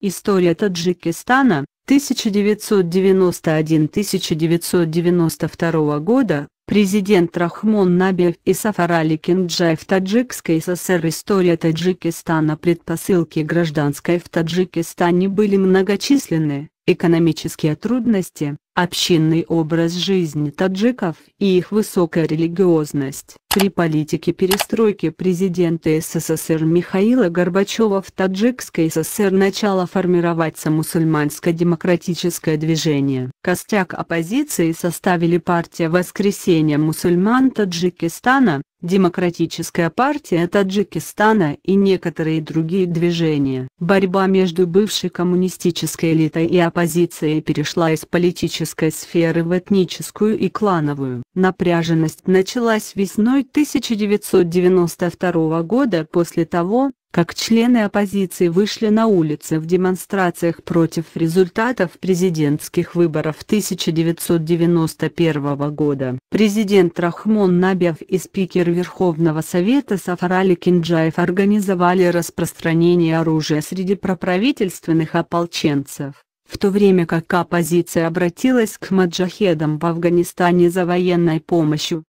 История Таджикистана 1991-1992 года Президент Рахмон Набиев и Сафарали Кинджаев Таджикской ССР История Таджикистана Предпосылки гражданской в Таджикистане были многочисленны, экономические трудности, общинный образ жизни таджиков и их высокая религиозность, при политике перестройки президента СССР Михаила Горбачева в Таджикской ССР начало формироваться мусульманско-демократическое движение. Костяк оппозиции составили партия «Воскресенье мусульман Таджикистана», Демократическая партия Таджикистана и некоторые другие движения. Борьба между бывшей коммунистической элитой и оппозицией перешла из политической сферы в этническую и клановую. Напряженность началась весной 1992 года после того, как члены оппозиции вышли на улицы в демонстрациях против результатов президентских выборов 1991 года. Президент Рахмон Набиев и спикер Верховного Совета Сафарали Кинджаев организовали распространение оружия среди проправительственных ополченцев в то время как оппозиция обратилась к маджахедам в Афганистане за военной помощью,